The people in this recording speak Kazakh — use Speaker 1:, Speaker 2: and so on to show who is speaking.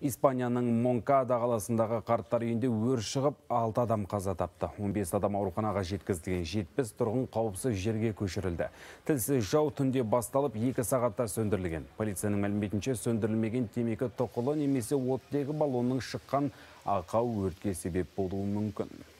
Speaker 1: Испанияның Монкада қаласындағы қарттар үйінде өр шығып, 6 адам қаза тапты. 15 адам ауруханаға жеткізілген 70 тұрғын қауіпсіз жерге көшірілді. Тілсіз жау түнде басталып, 2 сағатта сөндірілген. Полицияның мәліметінше сөндірілмеген темекі тұқылы немесе оттегі балоның шыққан ақау өртке себеп болуы мүмкін.